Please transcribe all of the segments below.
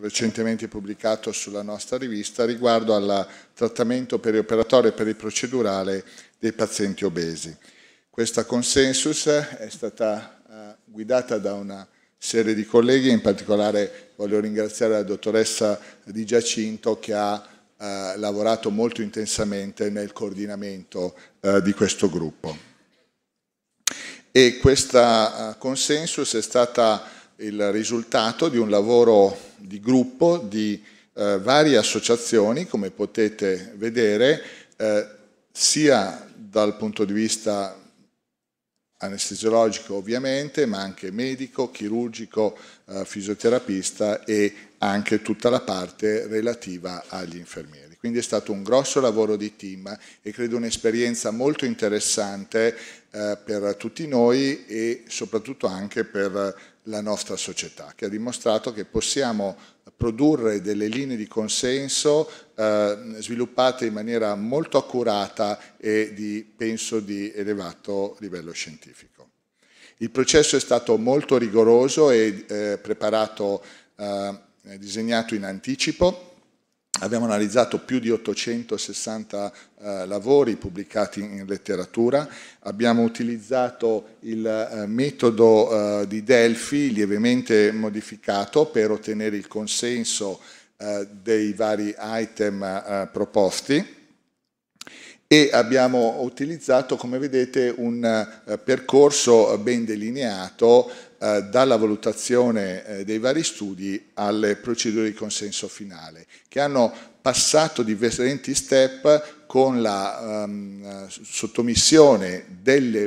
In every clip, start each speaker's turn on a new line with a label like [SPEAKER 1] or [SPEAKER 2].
[SPEAKER 1] recentemente pubblicato sulla nostra rivista riguardo al trattamento perioperatorio e periprocedurale dei pazienti obesi. Questa consensus è stata eh, guidata da una serie di colleghi, in particolare voglio ringraziare la dottoressa Di Giacinto che ha eh, lavorato molto intensamente nel coordinamento eh, di questo gruppo. E questa consensus è stata il risultato di un lavoro di gruppo di eh, varie associazioni, come potete vedere, eh, sia dal punto di vista anestesiologico ovviamente, ma anche medico, chirurgico, eh, fisioterapista e anche tutta la parte relativa agli infermieri. Quindi è stato un grosso lavoro di team e credo un'esperienza molto interessante eh, per tutti noi e soprattutto anche per la nostra società, che ha dimostrato che possiamo produrre delle linee di consenso eh, sviluppate in maniera molto accurata e di, penso di elevato livello scientifico. Il processo è stato molto rigoroso e eh, preparato, eh, disegnato in anticipo, Abbiamo analizzato più di 860 eh, lavori pubblicati in letteratura, abbiamo utilizzato il eh, metodo eh, di Delphi lievemente modificato per ottenere il consenso eh, dei vari item eh, proposti e abbiamo utilizzato, come vedete, un eh, percorso ben delineato eh, dalla valutazione eh, dei vari studi alle procedure di consenso finale, che hanno passato diversi step con la ehm, sottomissione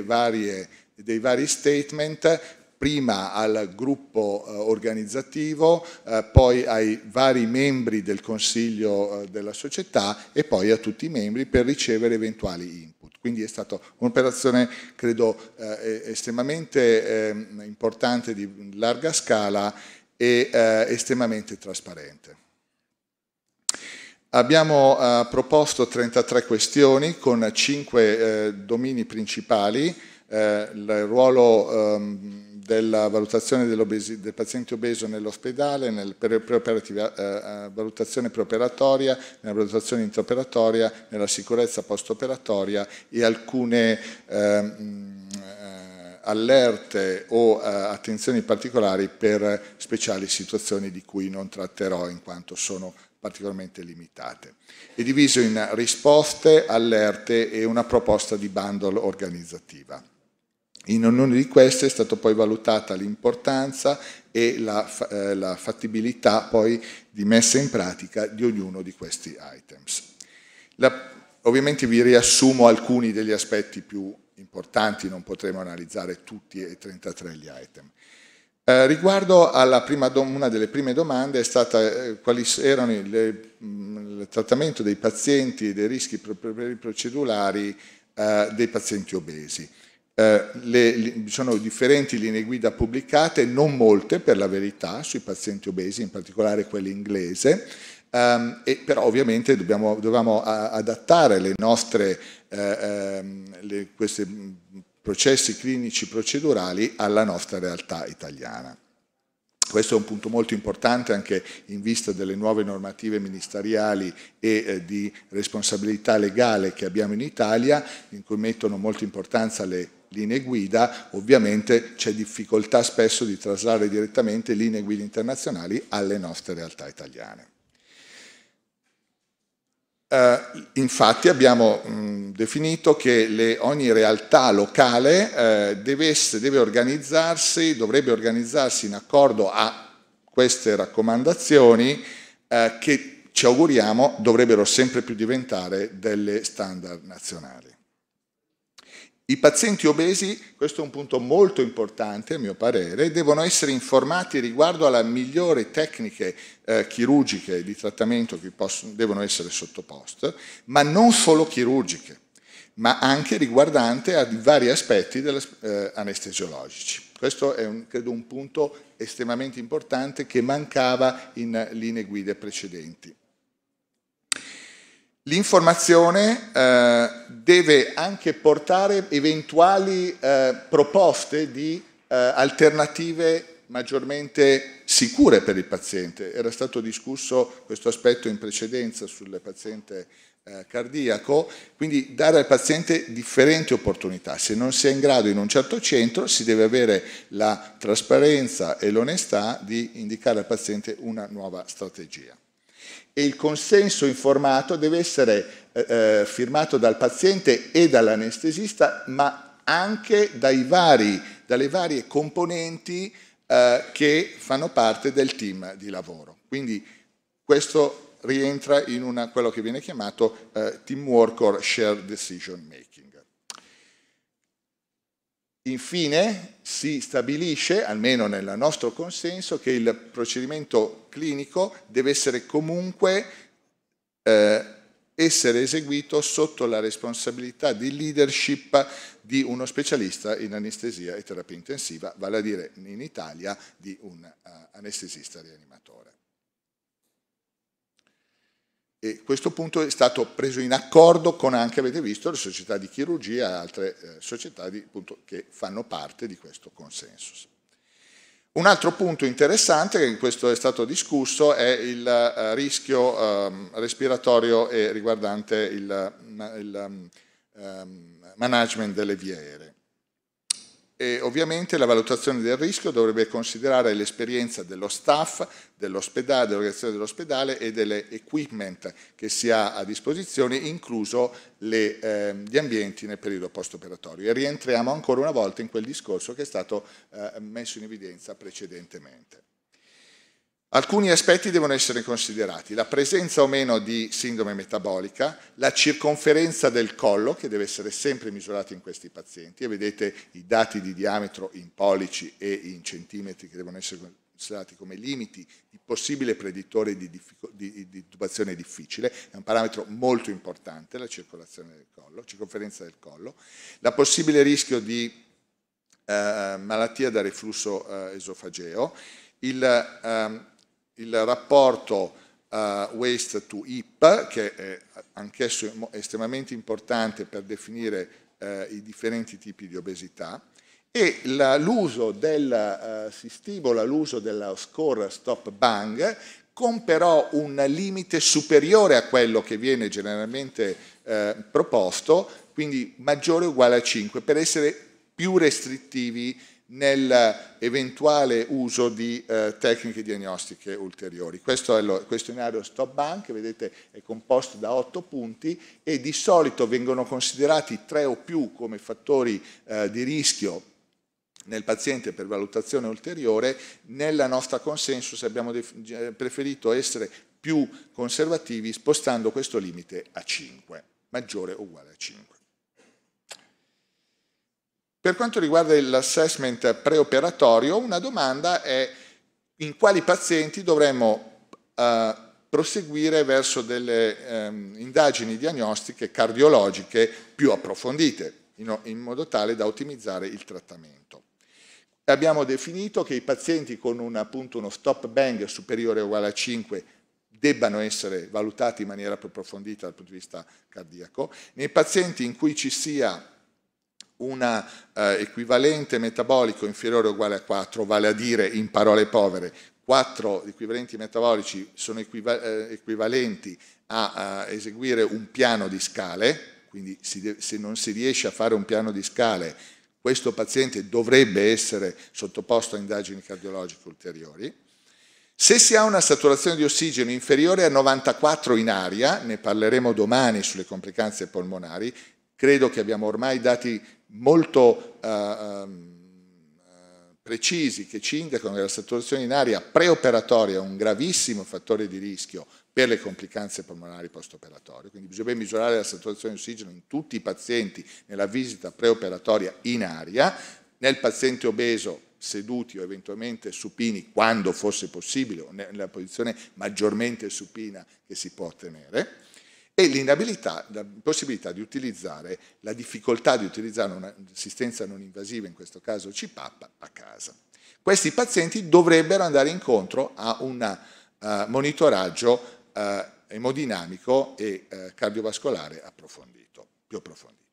[SPEAKER 1] varie, dei vari statement prima al gruppo eh, organizzativo, eh, poi ai vari membri del consiglio eh, della società e poi a tutti i membri per ricevere eventuali input. Quindi è stata un'operazione, credo, eh, estremamente ehm, importante di larga scala e eh, estremamente trasparente. Abbiamo eh, proposto 33 questioni con 5 domini principali, il ruolo ehm, della valutazione del paziente obeso nell'ospedale, nella eh, eh, valutazione preoperatoria, nella valutazione interoperatoria, nella sicurezza postoperatoria e alcune ehm, eh, allerte o eh, attenzioni particolari per speciali situazioni di cui non tratterò in quanto sono particolarmente limitate. È diviso in risposte, allerte e una proposta di bundle organizzativa. In ognuna di queste è stata poi valutata l'importanza e la, eh, la, fattibilità poi di messa in pratica di ognuno di questi items. La, ovviamente vi riassumo alcuni degli aspetti più importanti, non potremo analizzare tutti e 33 gli item. Eh, riguardo alla prima una delle prime domande è stata eh, quali erano il, mm, il, trattamento dei pazienti e dei rischi procedurali eh, dei pazienti obesi. Eh, le, le, sono differenti linee guida pubblicate, non molte per la verità, sui pazienti obesi, in particolare quelli inglese, ehm, e, però ovviamente dobbiamo, dobbiamo a, adattare le nostre, eh, ehm, le, questi mm, processi clinici procedurali alla nostra realtà italiana. Questo è un punto molto importante anche in vista delle nuove normative ministeriali e eh, di responsabilità legale che abbiamo in Italia, in cui mettono molta importanza le linee guida, ovviamente c'è difficoltà spesso di traslare direttamente linee guida internazionali alle nostre realtà italiane. Eh, infatti abbiamo mh, definito che le, ogni realtà locale eh, devesse, deve organizzarsi, dovrebbe organizzarsi in accordo a queste raccomandazioni eh, che ci auguriamo dovrebbero sempre più diventare delle standard nazionali. I pazienti obesi, questo è un punto molto importante a mio parere, devono essere informati riguardo alle migliori tecniche eh, chirurgiche di trattamento che possono, devono essere sottoposte, ma non solo chirurgiche, ma anche riguardante a vari aspetti delle, eh, anestesiologici. Questo è un, credo un punto estremamente importante che mancava in linee guida precedenti. L'informazione eh, deve anche portare eventuali eh, proposte di eh, alternative maggiormente sicure per il paziente. Era stato discusso questo aspetto in precedenza sul paziente eh, cardiaco, quindi dare al paziente differenti opportunità. Se non si è in grado in un certo centro si deve avere la trasparenza e l'onestà di indicare al paziente una nuova strategia e il consenso informato deve essere eh, eh, firmato dal paziente e dall'anestesista, ma anche vari, dalle varie componenti eh, che fanno parte del team di lavoro. Quindi questo rientra in una, quello che viene chiamato eh, teamwork or shared decision making. Infine si stabilisce, almeno nel nostro consenso, che il procedimento clinico deve essere comunque eh, essere eseguito sotto la responsabilità di leadership di uno specialista in anestesia e terapia intensiva, vale a dire in Italia di un eh, anestesista rianimatore e questo punto è stato preso in accordo con anche, avete visto, le società di chirurgia e altre eh, società di, appunto, che fanno parte di questo consensus. Un altro punto interessante che in questo è stato discusso è il eh, rischio eh, respiratorio e riguardante il, il ehm, ehm, management delle vie aeree. E ovviamente la valutazione del rischio dovrebbe considerare l'esperienza dello staff, dell'ospedale, dell'organizzazione dell'ospedale e delle equipment che si ha a disposizione, incluso le, eh, gli ambienti nel periodo post-operatorio. E rientriamo ancora una volta in quel discorso che è stato eh, messo in evidenza precedentemente. Alcuni aspetti devono essere considerati, la presenza o meno di sindrome metabolica, la circonferenza del collo che deve essere sempre misurata in questi pazienti e vedete i dati di diametro in pollici e in centimetri che devono essere considerati come limiti di possibile predittori di, di, di tubazione difficile, è un parametro molto importante la circolazione del collo, circonferenza del collo, la possibile rischio di eh, malattia da reflusso eh, esofageo, il, ehm, il rapporto Uh, waste to hip, che è anch'esso estremamente importante per definire uh, i differenti tipi di obesità, e l'uso del, uh, si stimola l'uso della score stop bang con però un limite superiore a quello che viene generalmente proposto, quindi maggiore o uguale a 5, per essere più restrittivi nell'eventuale eh, uso di eh, tecniche diagnostiche ulteriori. Questo è il questionario Stop Bank, vedete è composto da otto punti e di solito vengono considerati tre o più come fattori eh, di rischio nel paziente per valutazione ulteriore, nella nostra consensus abbiamo eh, preferito essere più conservativi spostando questo limite a 5, maggiore o uguale a 5. Per quanto riguarda l'assessment preoperatorio, una domanda è in quali pazienti dovremmo eh, proseguire verso delle eh, indagini diagnostiche cardiologiche più approfondite, in, in modo tale da ottimizzare il trattamento. Abbiamo definito che i pazienti con un, appunto, uno stop bang superiore o uguale a 5 debbano essere valutati in maniera più approfondita dal punto di vista cardiaco. Nei pazienti in cui ci sia un eh, equivalente metabolico inferiore o uguale a 4, vale a dire in parole povere, 4 equivalenti metabolici sono equiva eh, equivalenti a, a, eseguire un piano di scale, quindi si se non si riesce a fare un piano di scale, questo paziente dovrebbe essere sottoposto a indagini cardiologiche ulteriori. Se si ha una saturazione di ossigeno inferiore a 94 in aria, ne parleremo domani sulle complicanze polmonari, credo che abbiamo ormai dati molto eh, ehm, eh, precisi che ci indicano che la saturazione in aria preoperatoria è un gravissimo fattore di rischio per le complicanze polmonari postoperatorie, quindi bisogna misurare la saturazione di ossigeno in tutti i pazienti nella visita preoperatoria in aria, nel paziente obeso seduti o eventualmente supini quando fosse possibile o nella posizione maggiormente supina che si può ottenere e l'inabilità, la possibilità di utilizzare, la difficoltà di utilizzare un'assistenza non invasiva, in questo caso CPAP, a casa. Questi pazienti dovrebbero andare incontro a un uh, monitoraggio uh, emodinamico e uh, cardiovascolare approfondito, più approfondito.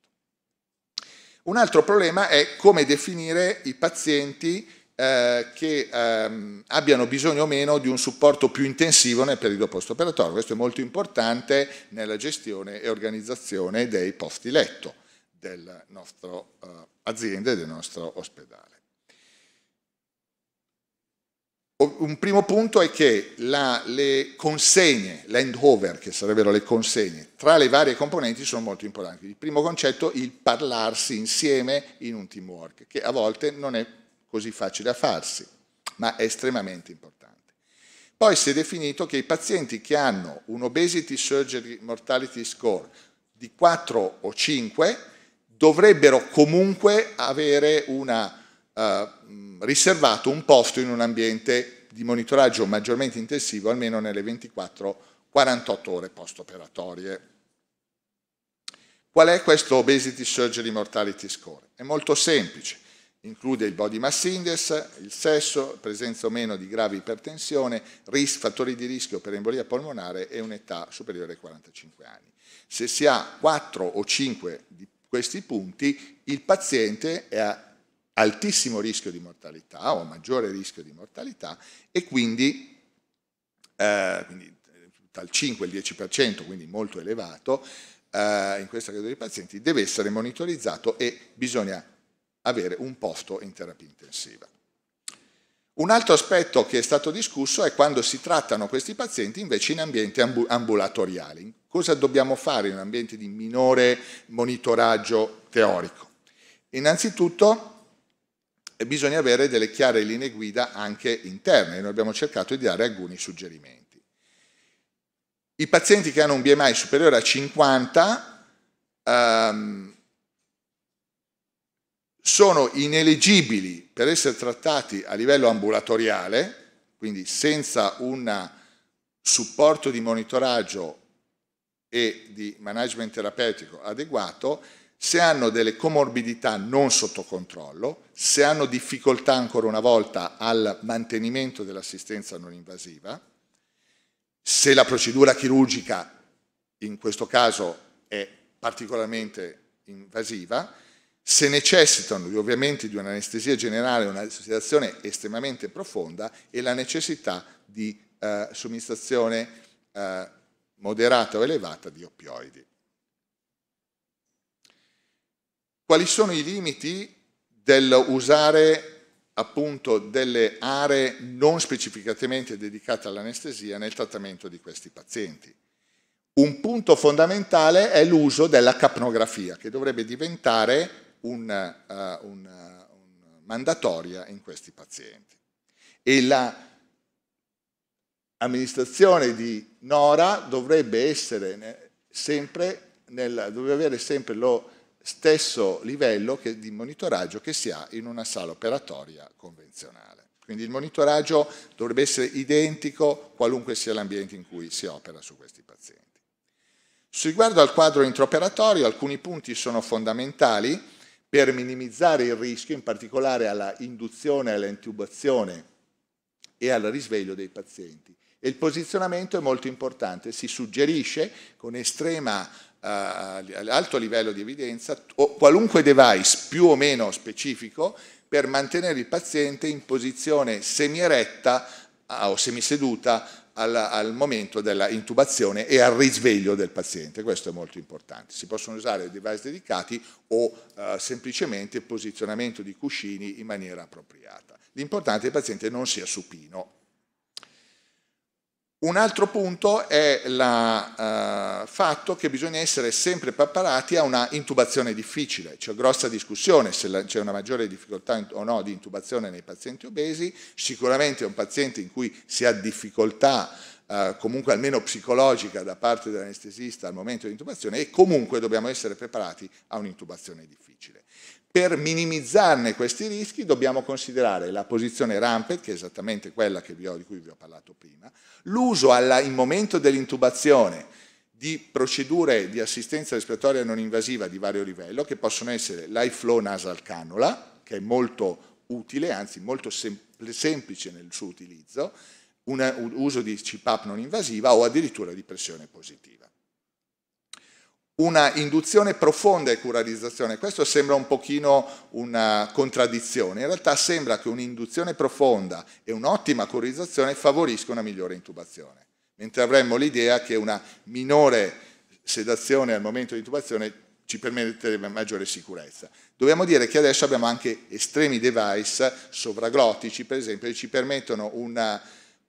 [SPEAKER 1] Un altro problema è come definire i pazienti eh, che ehm, abbiano bisogno o meno di un supporto più intensivo nel periodo post-operatorio. Questo è molto importante nella gestione e organizzazione dei posti letto del nostro eh, azienda e del nostro ospedale. Un primo punto è che la, le consegne, l'handover, che sarebbero le consegne, tra le varie componenti sono molto importanti. Il primo concetto è il parlarsi insieme in un teamwork, che a volte non è così facile da farsi, ma è estremamente importante. Poi si è definito che i pazienti che hanno un obesity surgery mortality score di 4 o 5 dovrebbero comunque avere una, eh, riservato un posto in un ambiente di monitoraggio maggiormente intensivo almeno nelle 24-48 ore post-operatorie. Qual è questo obesity surgery mortality score? È molto semplice Include il body mass index, il sesso, presenza o meno di grave ipertensione, risk, fattori di rischio per embolia polmonare e un'età superiore ai 45 anni. Se si ha 4 o 5 di questi punti, il paziente è a altissimo rischio di mortalità o maggiore rischio di mortalità e quindi, eh, quindi dal 5 al 10%, quindi molto elevato, eh, in questa categoria di pazienti, deve essere monitorizzato e bisogna avere un posto in terapia intensiva. Un altro aspetto che è stato discusso è quando si trattano questi pazienti invece in ambienti ambulatoriali. Cosa dobbiamo fare in un ambiente di minore monitoraggio teorico? Innanzitutto bisogna avere delle chiare linee guida anche interne, noi abbiamo cercato di dare alcuni suggerimenti. I pazienti che hanno un BMI superiore a 50 ehm, sono ineleggibili per essere trattati a livello ambulatoriale, quindi senza un supporto di monitoraggio e di management terapeutico adeguato, se hanno delle comorbidità non sotto controllo, se hanno difficoltà ancora una volta al mantenimento dell'assistenza non invasiva, se la procedura chirurgica in questo caso è particolarmente invasiva, se necessitano ovviamente di un'anestesia generale, una situazione estremamente profonda e la necessità di eh, somministrazione eh, moderata o elevata di oppioidi. Quali sono i limiti dell'usare appunto delle aree non specificatamente dedicate all'anestesia nel trattamento di questi pazienti. Un punto fondamentale è l'uso della capnografia, che dovrebbe diventare un, uh, un, un mandatoria in questi pazienti. E l'amministrazione la di Nora dovrebbe, essere sempre nel, dovrebbe avere sempre lo stesso livello che, di monitoraggio che si ha in una sala operatoria convenzionale. Quindi il monitoraggio dovrebbe essere identico qualunque sia l'ambiente in cui si opera su questi pazienti. Riguardo al quadro intraoperatorio, alcuni punti sono fondamentali per minimizzare il rischio, in particolare alla induzione, alla intubazione e al risveglio dei pazienti. E il posizionamento è molto importante, si suggerisce con estrema eh, alto livello di evidenza qualunque device più o meno specifico per mantenere il paziente in posizione semieretta ah, o semiseduta al, al momento della intubazione e al risveglio del paziente, questo è molto importante. Si possono usare device dedicati o eh, semplicemente posizionamento di cuscini in maniera appropriata. L'importante è che il paziente non sia supino, un altro punto è il eh, fatto che bisogna essere sempre preparati a una intubazione difficile. C'è grossa discussione se c'è una maggiore difficoltà o no di intubazione nei pazienti obesi. Sicuramente è un paziente in cui si ha difficoltà eh, comunque almeno psicologica da parte dell'anestesista al momento dell'intubazione e comunque dobbiamo essere preparati a un'intubazione difficile. Per minimizzarne questi rischi dobbiamo considerare la posizione ramped, che è esattamente quella ho, di cui vi ho parlato prima, l'uso in momento dell'intubazione di procedure di assistenza respiratoria non invasiva di vario livello, che possono essere l'high flow nasal cannula, che è molto utile, anzi molto semplice nel suo utilizzo, un uso di CPAP non invasiva o addirittura di pressione positiva una induzione profonda e curalizzazione. Questo sembra un pochino una contraddizione, in realtà sembra che un'induzione profonda e un'ottima curalizzazione favorisca una migliore intubazione, mentre avremmo l'idea che una minore sedazione al momento di intubazione ci permetterebbe maggiore sicurezza. Dobbiamo dire che adesso abbiamo anche estremi device sovraglottici, per esempio, che ci permettono una,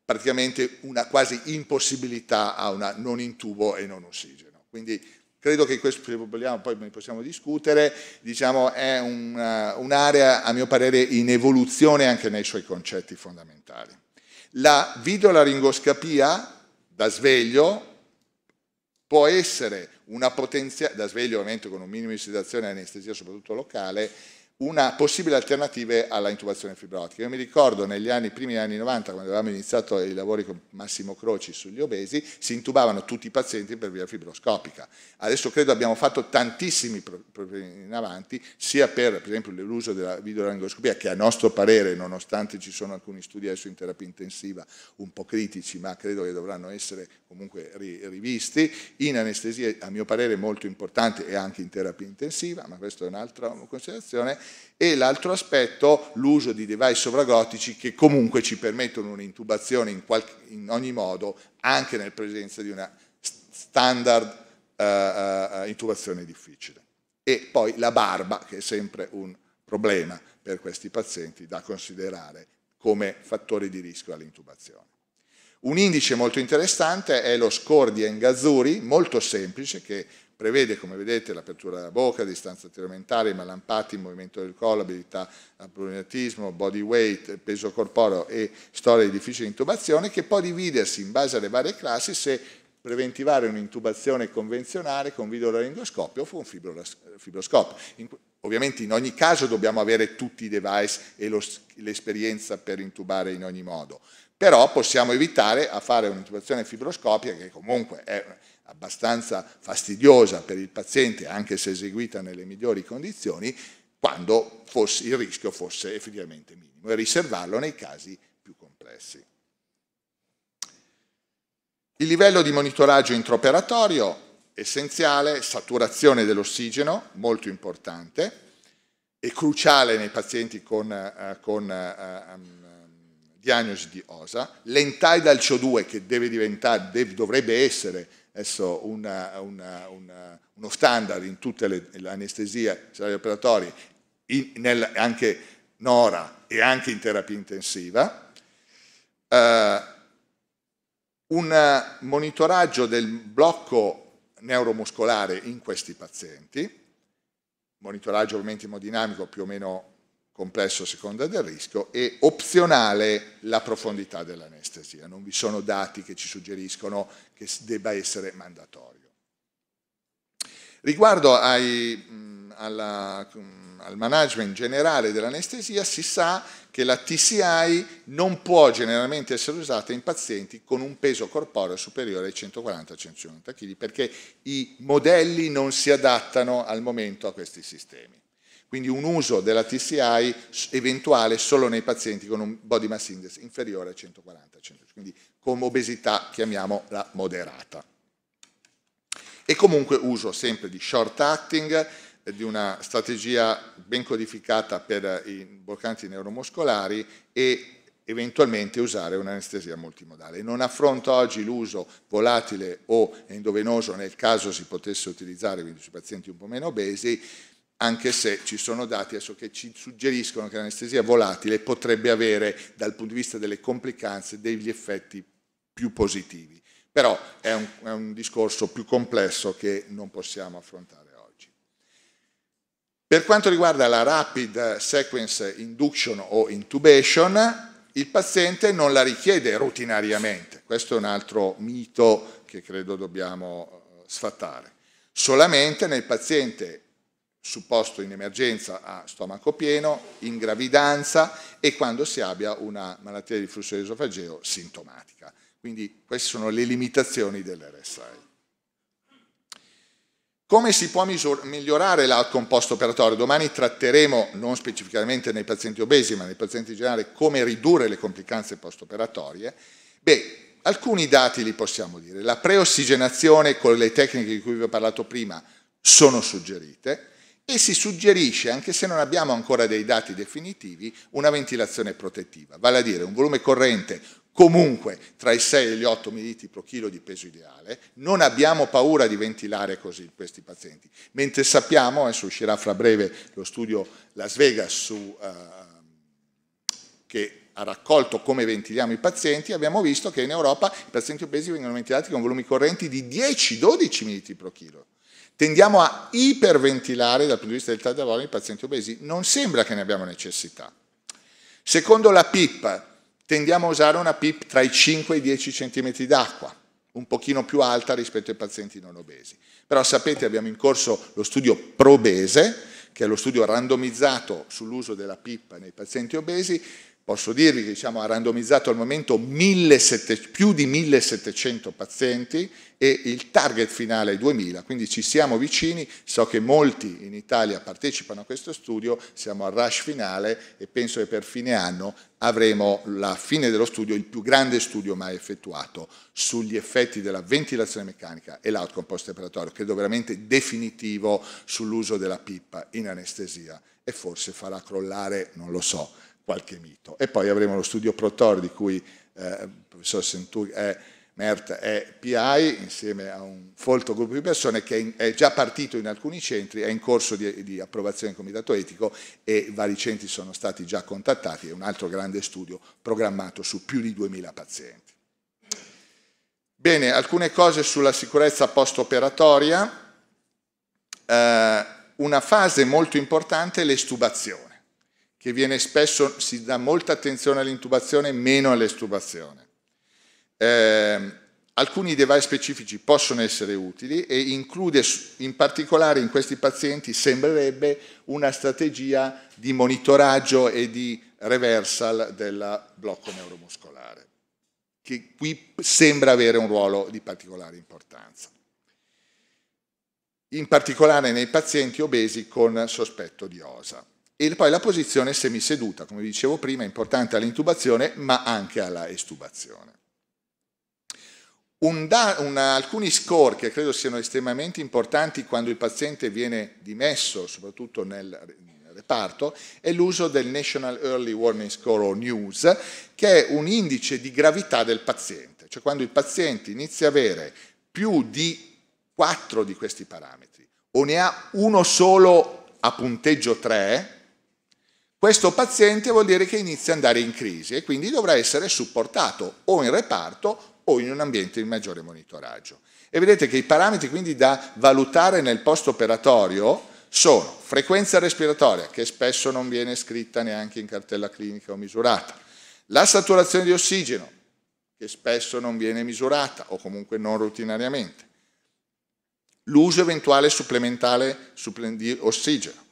[SPEAKER 1] praticamente una quasi impossibilità a una non intubo e non ossigeno. Quindi Credo che questo, vogliamo, poi ne possiamo discutere, diciamo, è eh, un'area, a mio parere, in evoluzione anche nei suoi concetti fondamentali. La videolaringoscapia da sveglio può essere una potenziale, da sveglio ovviamente con un minimo di sedazione e anestesia, soprattutto locale, una possibile alternativa alla intubazione fibrotica. Io mi ricordo negli anni, primi anni 90, quando avevamo iniziato i lavori con Massimo Croci sugli obesi, si intubavano tutti i pazienti per via fibroscopica. Adesso credo abbiamo fatto tantissimi problemi in avanti, sia per, per esempio l'uso della videolaringoscopia, che a nostro parere, nonostante ci sono alcuni studi adesso in terapia intensiva un po' critici, ma credo che dovranno essere comunque rivisti, in anestesia a mio parere molto importante e anche in terapia intensiva, ma questa è un'altra considerazione, e l'altro aspetto l'uso di device sovragotici che comunque ci permettono un'intubazione in, in, ogni modo anche nel presenza di una standard uh, uh, intubazione difficile. E poi la barba che è sempre un problema per questi pazienti da considerare come fattore di rischio all'intubazione. Un indice molto interessante è lo score di Engazzuri, molto semplice, che prevede, come vedete, l'apertura della bocca, distanza artigliomentare, malampati, movimento del collo, abilità al pluriatismo, body weight, peso corporeo e storia di difficile intubazione, che può dividersi in base alle varie classi se preventivare un'intubazione convenzionale con videolaringoscopio o con fibroscopio. ovviamente in ogni caso dobbiamo avere tutti i device e l'esperienza per intubare in ogni modo, però possiamo evitare a fare un'intubazione fibroscopica che comunque è abbastanza fastidiosa per il paziente anche se eseguita nelle migliori condizioni quando fosse, il rischio fosse effettivamente minimo e riservarlo nei casi più complessi. Il livello di monitoraggio intraoperatorio essenziale, saturazione dell'ossigeno, molto importante, è cruciale nei pazienti con, eh, con eh, ehm, diagnosi di OSA, l'entidal CO2 che deve diventare, deve, dovrebbe essere adesso una, una, una, uno standard in tutte le, anestesie degli operatori, in, nel, anche Nora e anche in terapia intensiva, eh, un monitoraggio del blocco neuromuscolare in questi pazienti, monitoraggio ovviamente emodinamico più o meno complesso a seconda del rischio, e opzionale la profondità dell'anestesia. Non vi sono dati che ci suggeriscono che debba essere mandatorio. Riguardo ai, alla, al management generale dell'anestesia, si sa che la TCI non può generalmente essere usata in pazienti con un peso corporeo superiore ai 140-150 kg perché i modelli non si adattano al momento a questi sistemi quindi un uso della TCI eventuale solo nei pazienti con un body mass index inferiore a 140, 150, quindi con obesità chiamiamola moderata. E comunque uso sempre di short acting, di una strategia ben codificata per i bloccanti neuromuscolari e eventualmente usare un'anestesia multimodale. Non affronto oggi l'uso volatile o endovenoso nel caso si potesse utilizzare quindi sui pazienti un po' meno obesi, anche se ci sono dati adesso che ci suggeriscono che l'anestesia volatile potrebbe avere dal punto di vista delle complicanze degli effetti più positivi. Però è un, è un discorso più complesso che non possiamo affrontare oggi. Per quanto riguarda la rapid sequence induction o intubation, il paziente non la richiede rutinariamente. questo è un altro mito che credo dobbiamo eh, sfatare. Solamente nel paziente supposto in emergenza a stomaco pieno, in gravidanza e quando si abbia una malattia di flusso esofageo sintomatica. Quindi queste sono le limitazioni dell'RSI. Come si può migliorare l'outcome post-operatorio? Domani tratteremo, non specificamente nei pazienti obesi, ma nei pazienti in generale, come ridurre le complicanze post-operatorie. Beh, alcuni dati li possiamo dire. La preossigenazione con le tecniche di cui vi ho parlato prima sono suggerite e si suggerisce, anche se non abbiamo ancora dei dati definitivi, una ventilazione protettiva, vale a dire un volume corrente comunque tra i 6 e gli 8 ml pro chilo di peso ideale, non abbiamo paura di ventilare così questi pazienti, mentre sappiamo, adesso uscirà fra breve lo studio Las Vegas su, uh, che ha raccolto come ventiliamo i pazienti, abbiamo visto che in Europa i pazienti obesi vengono ventilati con volumi correnti di 10-12 ml pro chilo Tendiamo a iperventilare dal punto di vista del tadavolo i pazienti obesi, non sembra che ne abbiamo necessità. Secondo la PIP, tendiamo a usare una PIP tra i 5 e i 10 cm d'acqua, un pochino più alta rispetto ai pazienti non obesi. Però sapete abbiamo in corso lo studio probese, che è lo studio randomizzato sull'uso della PIP nei pazienti obesi, Posso dirvi che diciamo, ha randomizzato al momento 1700, più di 1700 pazienti e il target finale è 2000, quindi ci siamo vicini, so che molti in Italia partecipano a questo studio, siamo al rush finale e penso che per fine anno avremo la fine dello studio, il più grande studio mai effettuato sugli effetti della ventilazione meccanica e l'outcome post-operatorio, credo veramente definitivo sull'uso della PIP in anestesia e forse farà crollare, non lo so, qualche mito. E poi avremo lo studio Protor di cui eh, il professor Senturi è, eh, Mert è PI insieme a un folto gruppo di persone che è, è già partito in alcuni centri, è in corso di, di approvazione in comitato etico e vari centri sono stati già contattati, è un altro grande studio programmato su più di 2000 pazienti. Bene, alcune cose sulla sicurezza post-operatoria. Eh, una fase molto importante è l'estubazione che viene spesso, si dà molta attenzione all'intubazione e meno all'estubazione. Eh, alcuni device specifici possono essere utili e include in particolare in questi pazienti sembrerebbe una strategia di monitoraggio e di reversal del blocco neuromuscolare, che qui sembra avere un ruolo di particolare importanza. In particolare nei pazienti obesi con sospetto di OSA. E poi la posizione semiseduta, come dicevo prima, è importante all'intubazione ma anche alla estubazione. Un da, una, alcuni score che credo siano estremamente importanti quando il paziente viene dimesso, soprattutto nel reparto, è l'uso del National Early Warning Score o NEWS, che è un indice di gravità del paziente, cioè quando il paziente inizia a avere più di quattro di questi parametri o ne ha uno solo a punteggio 3, questo paziente vuol dire che inizia ad andare in crisi e quindi dovrà essere supportato o in reparto o in un ambiente di maggiore monitoraggio. E vedete che i parametri quindi da valutare nel post-operatorio sono frequenza respiratoria, che spesso non viene scritta neanche in cartella clinica o misurata, la saturazione di ossigeno, che spesso non viene misurata o comunque non routinariamente, l'uso eventuale supplementale di ossigeno,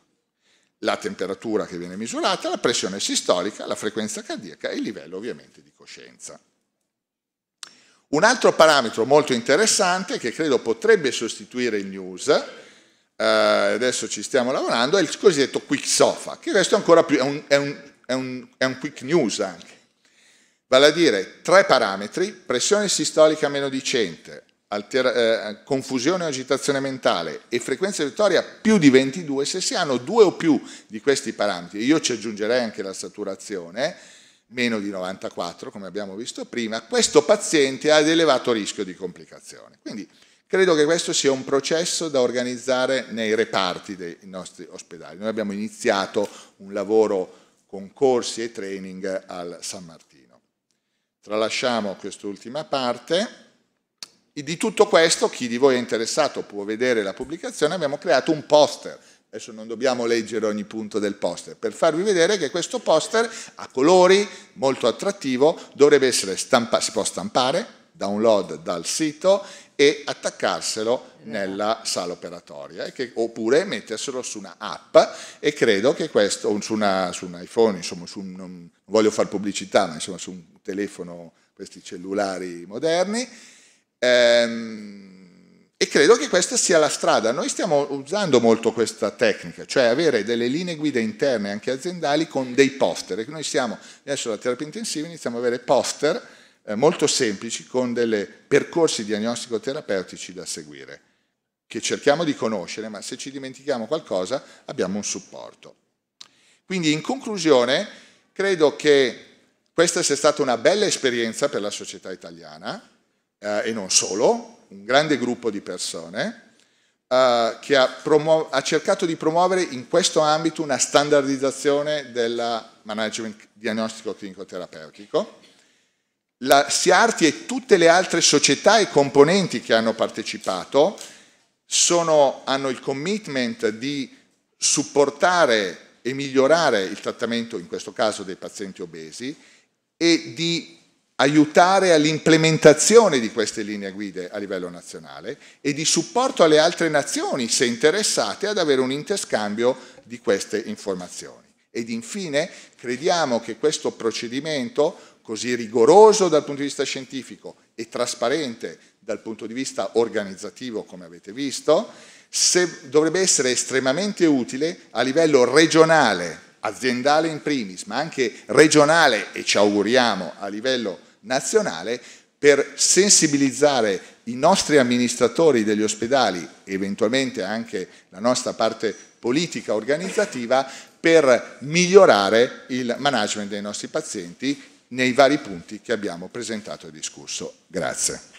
[SPEAKER 1] la temperatura che viene misurata, la pressione sistolica, la frequenza cardiaca e il livello ovviamente di coscienza. Un altro parametro molto interessante che credo potrebbe sostituire il news, eh, adesso ci stiamo lavorando, è il cosiddetto quick sofa, che questo ancora più, è un, è un, è un, è un quick news anche. Vale a dire tre parametri, pressione sistolica meno di 100, altera, eh, confusione o agitazione mentale e frequenza di vittoria più di 22, se si hanno due o più di questi parametri, io ci aggiungerei anche la saturazione, meno di 94 come abbiamo visto prima, questo paziente ha ad elevato rischio di complicazioni. Quindi credo che questo sia un processo da organizzare nei reparti dei nostri ospedali. Noi abbiamo iniziato un lavoro con corsi e training al San Martino. Tralasciamo quest'ultima parte e di tutto questo, chi di voi è interessato può vedere la pubblicazione, abbiamo creato un poster. Adesso non dobbiamo leggere ogni punto del poster, per farvi vedere che questo poster a colori, molto attrattivo, dovrebbe essere stampato, si può stampare, download dal sito e attaccarselo nella sala operatoria che, oppure metterselo su una app e credo che questo su, una, su un iPhone, insomma, su un, non voglio fare pubblicità, ma insomma su un telefono, questi cellulari moderni Ehm, e credo che questa sia la strada. Noi stiamo usando molto questa tecnica, cioè avere delle linee guida interne anche aziendali con dei poster. noi siamo, adesso la terapia intensiva, iniziamo a avere poster eh, molto semplici con dei percorsi diagnostico-terapeutici da seguire, che cerchiamo di conoscere, ma se ci dimentichiamo qualcosa abbiamo un supporto. Quindi in conclusione credo che questa sia stata una bella esperienza per la società italiana, eh, e non solo, un grande gruppo di persone eh, che ha, ha, cercato di promuovere in questo ambito una standardizzazione del management diagnostico clinico terapeutico. La Siarti e tutte le altre società e componenti che hanno partecipato sono, hanno il commitment di supportare e migliorare il trattamento, in questo caso dei pazienti obesi, e di aiutare all'implementazione di queste linee guida a livello nazionale e di supporto alle altre nazioni se interessate ad avere un interscambio di queste informazioni. Ed infine crediamo che questo procedimento così rigoroso dal punto di vista scientifico e trasparente dal punto di vista organizzativo, come avete visto, se, dovrebbe essere estremamente utile a livello regionale, aziendale in primis, ma anche regionale e ci auguriamo a livello nazionale per sensibilizzare i nostri amministratori degli ospedali, eventualmente anche la nostra parte politica organizzativa, per migliorare il management dei nostri pazienti nei vari punti che abbiamo presentato e discusso. Grazie.